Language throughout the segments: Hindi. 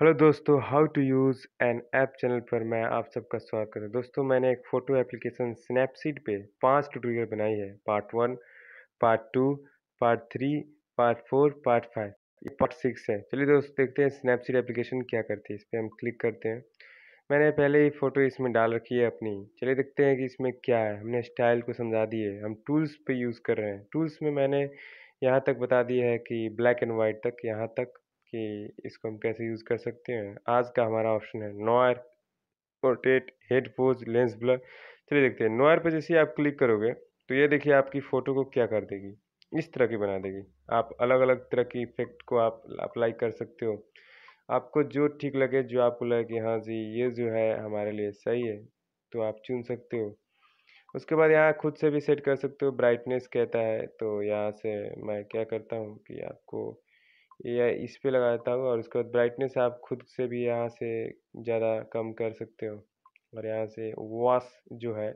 हेलो दोस्तों how to use an app channel पर मैं आप सबका स्वागत करूँ हूँ दोस्तों मैंने एक फ़ोटो एप्लीकेशन स्नैपसीड पे पांच ट्यूटोरियल बनाई है part one part two part three part four part five ये पार्ट सिक्स है चलिए दोस्तों देखते हैं स्नैपसीड एप्लीकेशन क्या करती है इस पर हम क्लिक करते हैं मैंने पहले ही फ़ोटो इसमें डाल रखी है अपनी चलिए देखते हैं कि इसमें क्या है हमने स्टाइल को समझा दिए हम टूल्स पर यूज़ कर रहे हैं टूल्स में मैंने यहाँ तक बता दिया है कि ब्लैक एंड वाइट तक यहाँ तक कि इसको हम कैसे यूज़ कर सकते हैं आज का हमारा ऑप्शन है noir portrait head pose lens blur चलिए देखते हैं नोयर पर जैसे आप क्लिक करोगे तो ये देखिए आपकी फ़ोटो को क्या कर देगी इस तरह की बना देगी आप अलग अलग तरह की इफ़ेक्ट को आप अप्लाई कर सकते हो आपको जो ठीक लगे जो आपको लगे कि हाँ जी ये जो है हमारे लिए सही है तो आप चुन सकते हो उसके बाद यहाँ खुद से भी सेट कर सकते हो ब्राइटनेस कहता है तो यहाँ से मैं क्या करता हूँ कि आपको या इस लगा लगाता हूँ और उसके बाद ब्राइटनेस आप खुद से भी यहाँ से ज़्यादा कम कर सकते हो और यहाँ से वॉश जो है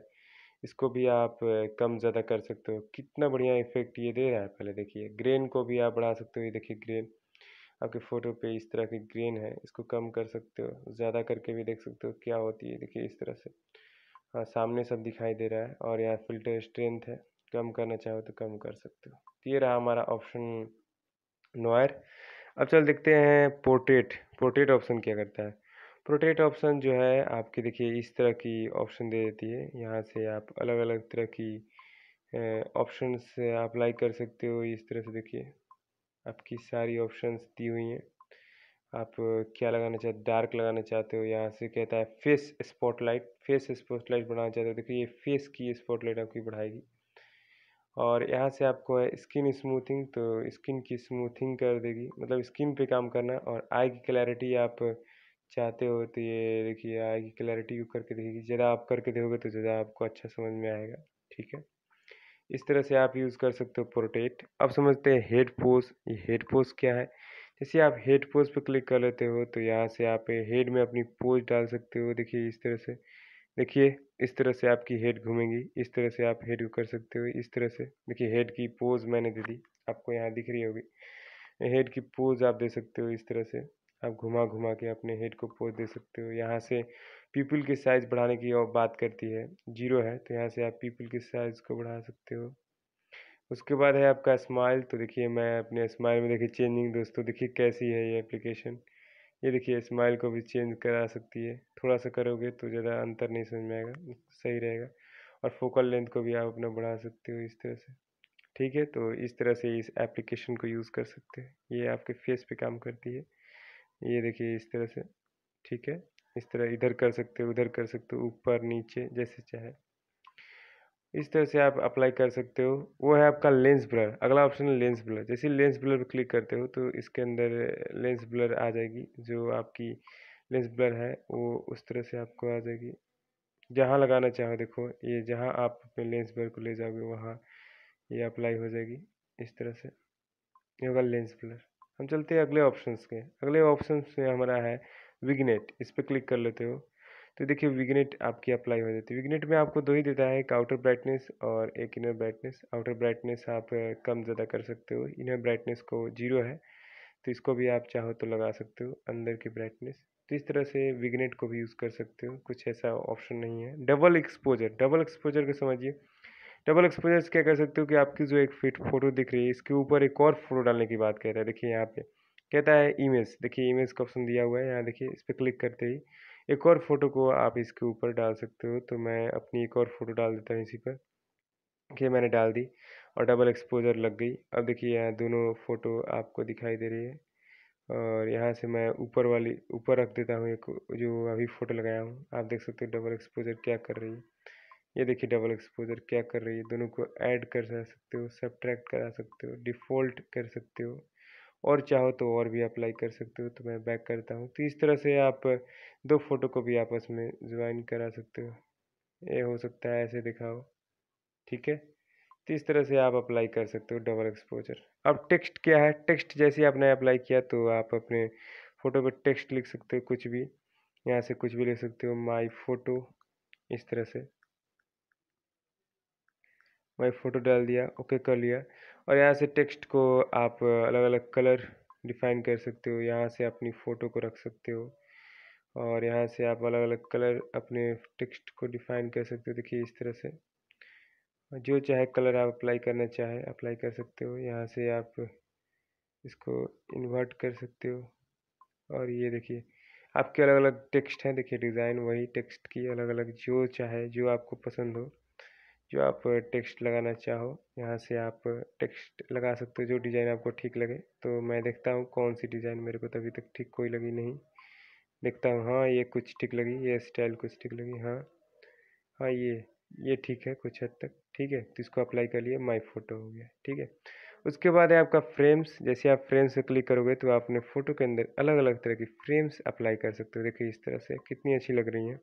इसको भी आप कम ज़्यादा कर सकते हो कितना बढ़िया इफेक्ट ये दे रहा है पहले देखिए ग्रेन को भी आप बढ़ा सकते हो ये देखिए ग्रेन आपके फ़ोटो पे इस तरह की ग्रेन है इसको कम कर सकते हो ज़्यादा करके भी देख सकते हो क्या होती है देखिए इस तरह से हाँ सामने सब दिखाई दे रहा है और यहाँ फिल्टर स्ट्रेंथ है कम करना चाहो तो कम कर सकते हो ये रहा हमारा ऑप्शन नोयर अब चल देखते हैं पोर्ट्रेट पोर्ट्रेट ऑप्शन क्या करता है पोर्ट्रेट ऑप्शन जो है आपकी देखिए इस तरह की ऑप्शन दे देती है यहाँ से आप अलग अलग तरह की ऑप्शन आप लाइक कर सकते हो इस तरह से देखिए आपकी सारी ऑप्शन दी हुई हैं आप क्या लगाना चाहते डार्क लगाना चाहते हो यहाँ से कहता है फेस स्पॉटलाइट फेस स्पॉटलाइट बनाना चाहते हो देखिए ये फेस की स्पॉटलाइट आपकी बढ़ाएगी और यहाँ से आपको है स्किन स्मूथिंग तो स्किन की स्मूथिंग कर देगी मतलब स्किन पे काम करना और आई की क्लैरिटी आप चाहते हो तो ये देखिए आई की क्लैरिटी को करके देखिए ज़्यादा आप करके देखोगे तो ज़्यादा आपको अच्छा समझ में आएगा ठीक है इस तरह से आप यूज़ कर सकते हो प्रोटेक्ट अब समझते हैं हेड पोज ये हेड पोज क्या है जैसे आप हेड पोज पर क्लिक कर लेते हो तो यहाँ से आप हेड में अपनी पोज डाल सकते हो देखिए इस तरह से देखिए इस तरह से आपकी हेड घूमेंगी इस तरह से आप हेड कर सकते हो इस तरह से देखिए हेड की पोज मैंने दे दी आपको यहाँ दिख रही होगी हेड की पोज आप दे सकते हो इस तरह से आप घुमा घुमा के अपने हेड को पोज दे सकते हो यहाँ से पीपल के साइज़ बढ़ाने की और बात करती है जीरो है तो यहाँ से आप पीपल के साइज़ को बढ़ा सकते हो उसके बाद है आपका स्माइल तो देखिए मैं अपने स्माइल में देखिए चेंजिंग दोस्तों देखिए कैसी है ये एप्लीकेशन ये देखिए स्माइल को भी चेंज करा सकती है थोड़ा सा करोगे तो ज़्यादा अंतर नहीं समझ में आएगा सही रहेगा और फोकल लेंथ को भी आप अपना बढ़ा सकते हो इस तरह से ठीक है तो इस तरह से इस एप्लीकेशन को यूज़ कर सकते हैं ये आपके फेस पे काम करती है ये देखिए इस तरह से ठीक है इस तरह इधर कर सकते हो उधर कर सकते हो ऊपर नीचे जैसे चाहे इस तरह से आप अप्लाई कर सकते हो वो है आपका लेंस ब्लर अगला ऑप्शन है लेंस ब्लर जैसे लेंस ब्लर पर क्लिक करते हो तो इसके अंदर लेंस ब्लर आ जाएगी जो आपकी लेंस ब्लर है वो उस तरह से आपको आ जाएगी जहाँ लगाना चाहो देखो ये जहाँ आप अपने लेंस ब्लर को ले जाओगे वहाँ ये अप्लाई हो जाएगी इस तरह से ये होगा लेंस ब्लर हम चलते हैं अगले ऑप्शन के अगले ऑप्शन में हमारा है विगनेट इस पर क्लिक कर लेते हो तो देखिए विगनेट आपकी अप्लाई हो जाती है विगनेट में आपको दो ही देता है एक आउटर ब्राइटनेस और एक इनर ब्राइटनेस आउटर ब्राइटनेस आप कम ज़्यादा कर सकते हो इनर ब्राइटनेस को जीरो है तो इसको भी आप चाहो तो लगा सकते हो अंदर की ब्राइटनेस तो इस तरह से विगनेट को भी यूज़ कर सकते हो कुछ ऐसा ऑप्शन नहीं है डबल एक्सपोजर डबल एक्सपोजर को समझिए डबल एक्सपोजर से क्या कर सकते हो कि आपकी जो एक फिट फोटो दिख रही है इसके ऊपर एक और फोटो डालने की बात कह रहा है देखिए यहाँ पे कहता है इमेज देखिए इमेज का ऑप्शन दिया हुआ है यहाँ देखिए इस पर क्लिक करते ही एक और फ़ोटो को आप इसके ऊपर डाल सकते हो तो मैं अपनी एक और फ़ोटो डाल देता हूँ इसी पर कि मैंने डाल दी और डबल एक्सपोजर लग गई अब देखिए यहाँ दोनों फ़ोटो आपको दिखाई दे रही है और यहाँ से मैं ऊपर वाली ऊपर रख देता हूँ एक जो अभी फ़ोटो लगाया हूँ आप देख सकते हो डबल एक्सपोजर क्या कर रही है ये देखिए डबल एक्सपोजर क्या कर रही है दोनों को ऐड कर सकते हो सब्ट्रैक्ट करा सकते हो डिफ़ॉल्ट कर सकते हो और चाहो तो और भी अप्लाई कर सकते हो तो मैं बैक करता हूँ तो इस तरह से आप दो फ़ोटो को भी आपस में ज्वाइन करा सकते हो ये हो सकता है ऐसे दिखाओ ठीक है तो इस तरह से आप अप्लाई कर सकते हो डबल एक्सपोजर अब टेक्स्ट क्या है टेक्स्ट जैसे आपने अप्लाई किया तो आप अपने फ़ोटो पर टेक्स्ट लिख सकते हो कुछ भी यहाँ से कुछ भी लिख सकते हो माई फ़ोटो इस तरह से वही फ़ोटो डाल दिया ओके कर लिया और यहाँ से टेक्स्ट को आप अलग अलग कलर डिफाइन कर सकते हो यहाँ से अपनी फ़ोटो को रख सकते हो और यहाँ से आप अलग अलग कलर अपने टेक्स्ट को डिफाइन कर सकते हो देखिए इस तरह से जो चाहे कलर आप अप्लाई करना चाहे अप्लाई कर सकते हो यहाँ से आप इसको इन्वर्ट कर सकते हो और ये देखिए आपके अलग अलग टेक्स्ट हैं देखिए डिज़ाइन वही टेक्स्ट की अलग अलग जो चाहे जो आपको पसंद हो जो आप टेक्स्ट लगाना चाहो यहाँ से आप टेक्स्ट लगा सकते हो जो डिज़ाइन आपको ठीक लगे तो मैं देखता हूँ कौन सी डिज़ाइन मेरे को तभी तक ठीक कोई लगी नहीं देखता हूँ हाँ ये कुछ ठीक लगी ये स्टाइल कुछ ठीक लगी हाँ हाँ ये ये ठीक है कुछ हद तक ठीक है तो इसको अप्लाई कर लिए माई फोटो हो गया ठीक है उसके बाद है आपका फ्रेम्स जैसे आप फ्रेम्स पे क्लिक करोगे तो आपने फोटो के अंदर अलग अलग तरह की फ्रेम्स अप्लाई कर सकते हो देखिए इस तरह से कितनी अच्छी लग रही हैं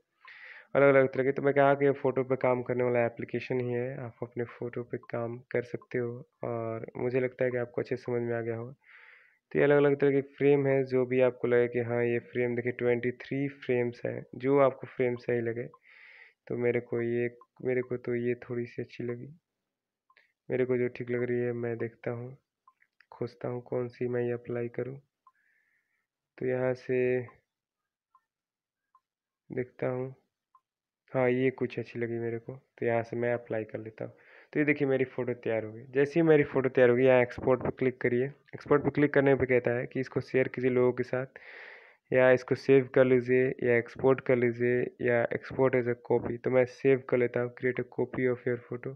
अलग अलग तरह के तो मैं कहा कि फ़ोटो पे काम करने वाला एप्लीकेशन ही है आप अपने फ़ोटो पे काम कर सकते हो और मुझे लगता है कि आपको अच्छे समझ में आ गया होगा तो ये अलग अलग तरह के फ्रेम हैं जो भी आपको लगे कि हाँ ये फ्रेम देखिए ट्वेंटी थ्री फ्रेम्स हैं जो आपको फ्रेम सही लगे तो मेरे को ये मेरे को तो ये थोड़ी सी अच्छी लगी मेरे को जो ठीक लग रही है मैं देखता हूँ खोजता हूँ कौन सी मैं ये अप्लाई करूँ तो यहाँ से देखता हूँ हाँ ये कुछ अच्छी लगी मेरे को तो यहाँ से मैं अप्लाई कर लेता हूँ तो ये देखिए मेरी फ़ोटो तैयार हो गई जैसे ही मेरी फ़ोटो तैयार होगी यहाँ एक्सपोर्ट पर क्लिक करिए एक्सपोर्ट पर क्लिक करने पर कहता है कि इसको शेयर कीजिए लोगों के साथ या इसको सेव कर लीजिए या एक्सपोर्ट कर लीजिए या एक्सपोर्ट एज अ कॉपी तो मैं सेव कर लेता हूँ create a copy of your photo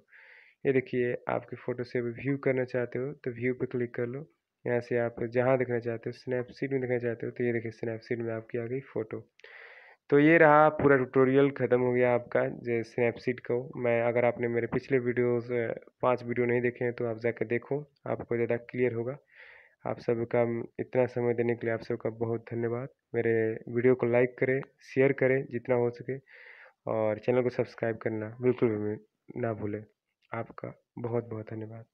ये देखिए आपकी फ़ोटो से व्यू करना चाहते हो तो व्यू पर क्लिक कर लो यहाँ से आप जहाँ देखना चाहते हो स्नैपसीड में देखना चाहते हो तो ये देखिए स्नैपसीड में आपकी आ गई फ़ोटो तो ये रहा पूरा ट्यूटोरियल ख़त्म हो गया आपका जो स्नैपसीड को मैं अगर आपने मेरे पिछले वीडियोस पांच वीडियो नहीं देखे हैं तो आप जाकर देखो आपको ज़्यादा क्लियर होगा आप सबका इतना समय देने के लिए आप सबका बहुत धन्यवाद मेरे वीडियो को लाइक करें शेयर करें जितना हो सके और चैनल को सब्सक्राइब करना बिल्कुल भी ना भूलें आपका बहुत बहुत धन्यवाद